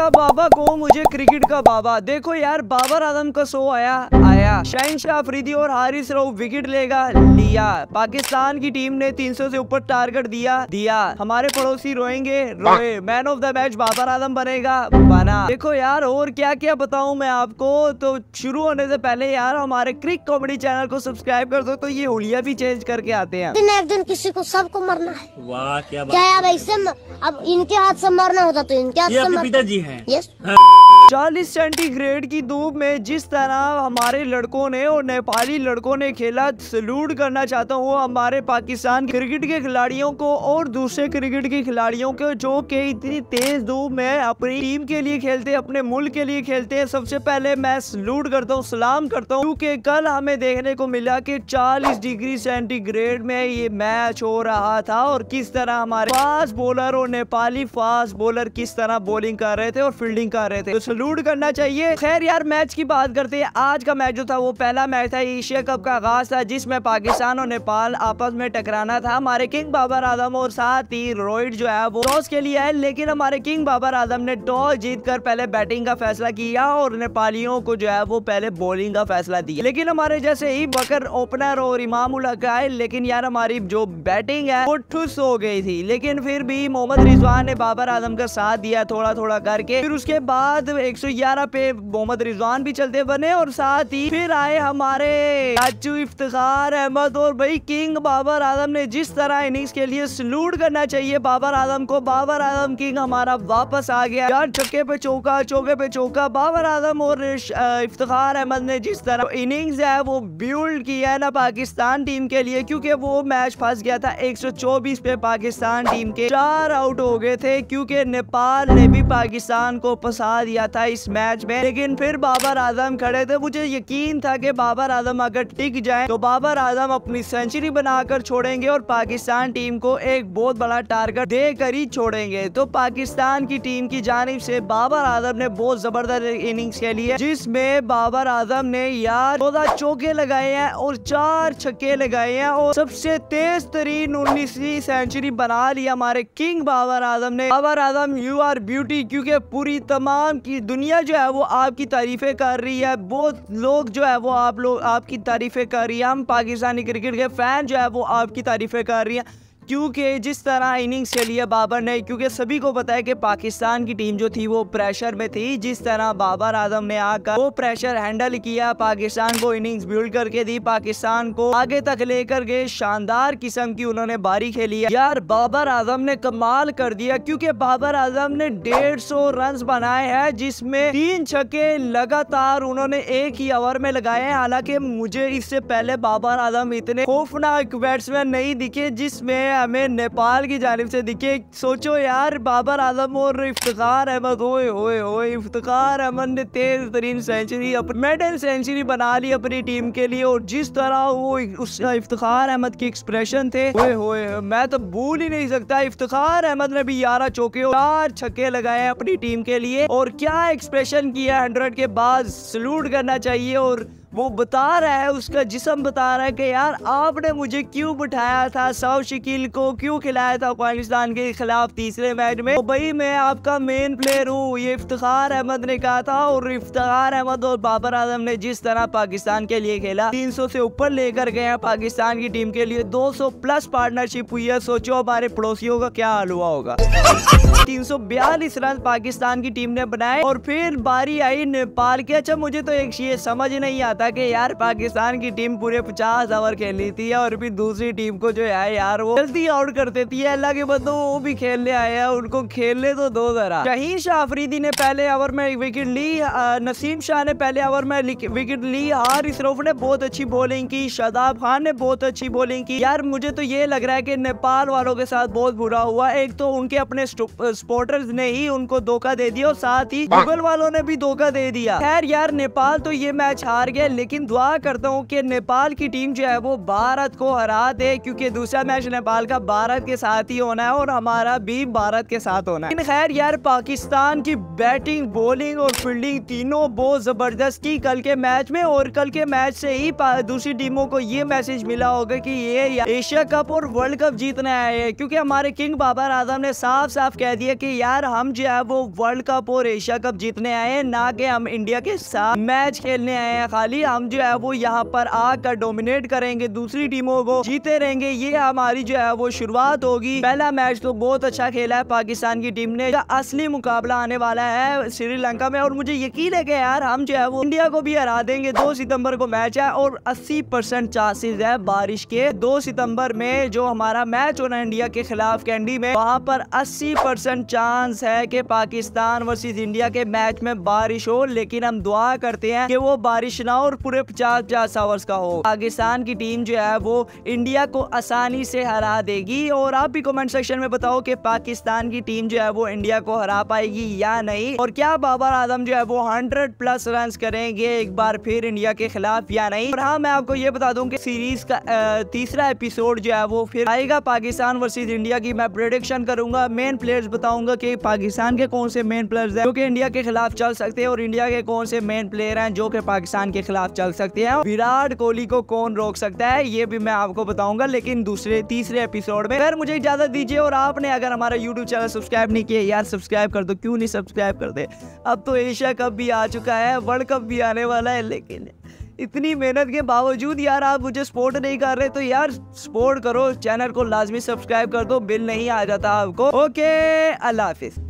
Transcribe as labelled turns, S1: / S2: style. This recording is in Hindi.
S1: का बाबा को मुझे क्रिकेट का बाबा देखो यार बाबर आजम का शो आया आया शाहिन शाह और हारिस रऊफ विकेट लेगा लिया पाकिस्तान की टीम ने 300 से ऊपर टारगेट दिया दिया हमारे पड़ोसी रोएंगे रोए man of the match Babar Azam बनेगा बना देखो यार और क्या क्या बताऊ मैं आपको तो शुरू होने से पहले यार हमारे क्रिक कॉमेडी चैनल को सब्सक्राइब कर दो तो ये होलिया भी चेंज करके आते हैं दिन एक दिन किसी को सबको मरना है वाह क्या बात क्या ऐसे अब इनके हाथ से मरना होता तो इनके हाथ से पिताजी है Yes. Uh, 40 सेंटीग्रेड की धूप में जिस तरह हमारे लड़कों ने और नेपाली लड़कों ने खेला सल्यूट करना चाहता हूँ हमारे पाकिस्तान क्रिकेट के खिलाड़ियों को और दूसरे क्रिकेट के खिलाड़ियों को जो के इतनी तेज धूप में अपनी टीम के लिए खेलते अपने मुल्क के लिए खेलते हैं सबसे पहले मैं सल्यूट करता हूँ सलाम करता हूँ क्योंकि कल हमें देखने को मिला की चालीस डिग्री सेंटीग्रेड में ये मैच हो रहा था और किस तरह हमारे फास्ट बॉलर और नेपाली फास्ट बॉलर किस तरह बॉलिंग कर रहे थे और फील्डिंग कर रहे थे तो सलूट करना चाहिए खैर यार मैच की बात करते हैं आज का मैच जो था वो पहला मैच था एशिया कप का आगाज था जिसमें पाकिस्तान और नेपाल आपस में टकराना था हमारे किंग बाबर आजम और साथ ही रोहित जो है वो टॉस के लिए आए लेकिन हमारे किंग बाबर आजम ने टॉस जीत पहले बैटिंग का फैसला किया और नेपालियों को जो है वो पहले बॉलिंग का फैसला दिया लेकिन हमारे जैसे ही बकर ओपनर और इमाम उलक आए लेकिन यार हमारी जो बैटिंग है वो ठुस हो गई थी लेकिन फिर भी मोहम्मद रिजवान ने बाबर आजम का साथ दिया थोड़ा थोड़ा करके फिर उसके बाद ग्यारह पे मोहम्मद रिजवान भी चलते बने और साथ ही फिर आए हमारे चाचू इफ्तार अहमद और भाई किंग बाबर आजम ने जिस तरह इनिंग्स के लिए सलूट करना चाहिए बाबर आजम को बाबर आजम किंग हमारा वापस आ गया यार छक्के पे चौका चौके पे चौका बाबर आजम और इफ्तार अहमद ने जिस तरह इनिंग्स है वो बिल्ड किया है ना पाकिस्तान टीम के लिए क्योंकि वो मैच फंस गया था 124 पे पाकिस्तान टीम के चार आउट हो गए थे क्योंकि नेपाल ने भी पाकिस्तान को फंसा दिया था था इस मैच में लेकिन फिर बाबर आजम खड़े थे मुझे यकीन था कि बाबर आजम अगर टिक जाए तो बाबर आजम अपनी सेंचुरी बनाकर छोड़ेंगे और पाकिस्तान टीम को एक बहुत बड़ा टारगेट देकर ही छोड़ेंगे तो पाकिस्तान की टीम की जानब से बाबर आजम ने बहुत जबरदस्त इनिंग्स खेली है जिसमें बाबर आजम ने यार चौदह चौके लगाए हैं और चार छक्के लगाए हैं और सबसे तेज तरीन उन्नीसवी सेंचुरी बना ली हमारे किंग बाबर आजम ने Babar Azam you are beauty क्योंकि पूरी तमाम की दुनिया जो है वो आपकी तारीफ़ें कर रही है बहुत लोग जो है वो आप लोग आपकी तारीफ़ें कर रही है हम पाकिस्तानी क्रिकेट के फ़ैन जो है वो आपकी तारीफ़ें कर रही हैं क्योंकि जिस तरह इनिंग्स के लिए बाबर ने क्योंकि सभी को पता है कि पाकिस्तान की टीम जो थी वो प्रेशर में थी जिस तरह बाबर आजम ने आकर वो प्रेशर हैंडल किया पाकिस्तान को इनिंग्स बिल्ड करके दी पाकिस्तान को आगे तक लेकर गए शानदार किस्म की उन्होंने बारी खेली यार बाबर आजम ने कमाल कर दिया क्योंकि बाबर आजम ने डेढ़ सौ रन बनाए हैं जिसमें तीन छक्के लगातार उन्होंने एक ही ओवर में लगाए हैं हालांकि मुझे इससे पहले बाबर आजम इतने खौफनाक बैट्समैन नहीं दिखे जिसमें हमें नेपाल की जानब से दिखे सोचो यार बाबर आजम और इफ्तार अहमद ओए ओए ओए इफ्तार अहमद ने तेज तरीन सेंचुरी मेडल सेंचुरी बना ली अपनी टीम के लिए और जिस तरह वो उस इफ्तार अहमद के एक्सप्रेशन थे ओए ओए मैं तो भूल ही नहीं सकता इफ्तार अहमद ने भी ग्यारह चौके और चार छक्के लगाए अपनी टीम के लिए और क्या एक्सप्रेशन किया हंड्रेड के बाद सल्यूट करना चाहिए और वो बता रहा है उसका जिसम बता रहा है कि यार आपने मुझे क्यों बिठाया था साउथ शकील को क्यों खिलाया था अफगानिस्तान के खिलाफ तीसरे मैच में भाई मैं आपका मेन प्लेयर हूँ ये इफ्तार अहमद ने कहा था और इफ्तार अहमद और बाबर आजम ने जिस तरह पाकिस्तान के लिए खेला 300 से ऊपर लेकर गए हैं पाकिस्तान की टीम के लिए दो प्लस पार्टनरशिप हुई है सोचो हमारे पड़ोसियों का क्या हाल हुआ होगा तीन रन पाकिस्तान की टीम ने बनाए और फिर बारी आई नेपाल के अच्छा मुझे तो एक ये समझ नहीं आता था कि यार पाकिस्तान की टीम पूरे पचास ओवर खेली थी और फिर दूसरी टीम को जो है यार वो जल्दी आउट कर देती है अल्लाह के बंदो वो भी खेलने आए हैं उनको खेलने तो दो जरा शहीन शाह अफरीदी ने पहले ओवर में विकेट ली नसीम शाह ने पहले ओवर में विकेट ली हारिस रोफ ने बहुत अच्छी बॉलिंग की शादाब खान ने बहुत अच्छी बॉलिंग की यार मुझे तो ये लग रहा है की नेपाल वालों के साथ बहुत बुरा हुआ एक तो उनके अपने स्पोर्टर्स ने ही उनको धोखा दे दिया और साथ ही गूगल वालों ने भी धोखा दे दिया खैर यार नेपाल तो ये मैच हार गया लेकिन दुआ करता हूँ कि नेपाल की टीम जो है वो भारत को हरा दे क्योंकि दूसरा मैच नेपाल का भारत के साथ ही होना है और हमारा भी भारत के साथ होना है खैर यार पाकिस्तान की बैटिंग बॉलिंग और फील्डिंग तीनों बहुत ज़बरदस्त की कल के मैच में और कल के मैच से ही दूसरी टीमों को ये मैसेज मिला होगा कि ये एशिया कप और वर्ल्ड कप जीतने आए है क्योंकि हमारे किंग बाबर आजम ने साफ साफ कह दिया कि यार हम जो है वो वर्ल्ड कप और एशिया कप जीतने आए हैं ना कि हम इंडिया के साथ मैच खेलने आए हैं खाली ही हम जो है वो यहाँ पर आकर डोमिनेट करेंगे दूसरी टीमों को जीते रहेंगे ये हमारी जो है वो शुरुआत होगी पहला मैच तो बहुत अच्छा खेला है पाकिस्तान की टीम ने असली मुकाबला आने वाला है श्रीलंका में और मुझे यकीन है कि यार हम जो है वो इंडिया को भी हरा देंगे दो सितंबर को मैच है और अस्सी परसेंट चांसेस है बारिश के दो सितंबर में जो हमारा मैच होना है इंडिया के खिलाफ कैंडी में वहाँ पर अस्सी परसेंट चांस है कि पाकिस्तान वर्सेज इंडिया के मैच में बारिश हो लेकिन हम दुआ करते हैं कि वो बारिश ना हो और पूरे पचास पचास ओवर्स का हो पाकिस्तान की टीम जो है वो इंडिया को आसानी से हरा देगी और आप भी कमेंट सेक्शन में बताओ कि पाकिस्तान की टीम जो है वो इंडिया को हरा पाएगी या नहीं और क्या बाबर आजम जो है वो हंड्रेड प्लस रन करेंगे एक बार फिर इंडिया के खिलाफ या नहीं और हाँ मैं आपको ये बता दूँ की सीरीज का तीसरा एपिसोड जो है वो फिर आएगा पाकिस्तान वर्सेज इंडिया की मैं प्रोडिक्शन करूंगा मेन प्लेयर्स बताऊंगा कि पाकिस्तान के कौन से मेन प्लेयर्स हैं जो कि इंडिया के खिलाफ चल सकते हैं और इंडिया के कौन से मेन प्लेयर हैं जो कि पाकिस्तान के खिलाफ खिलाफ चल सकते हैं विराट कोहली को कौन रोक सकता है ये भी मैं आपको बताऊंगा लेकिन दूसरे तीसरे एपिसोड में अगर मुझे इजाजत दीजिए और आपने अगर हमारा यूट्यूब चैनल सब्सक्राइब नहीं किया यार सब्सक्राइब कर दो क्यों नहीं सब्सक्राइब कर दे अब तो एशिया कप भी आ चुका है वर्ल्ड कप भी आने वाला है लेकिन इतनी मेहनत के बावजूद यार आप मुझे सपोर्ट नहीं कर रहे तो यार सपोर्ट करो चैनल को लाजमी सब्सक्राइब कर दो बिल नहीं आ जाता आपको ओके अल्लाह हाफिज़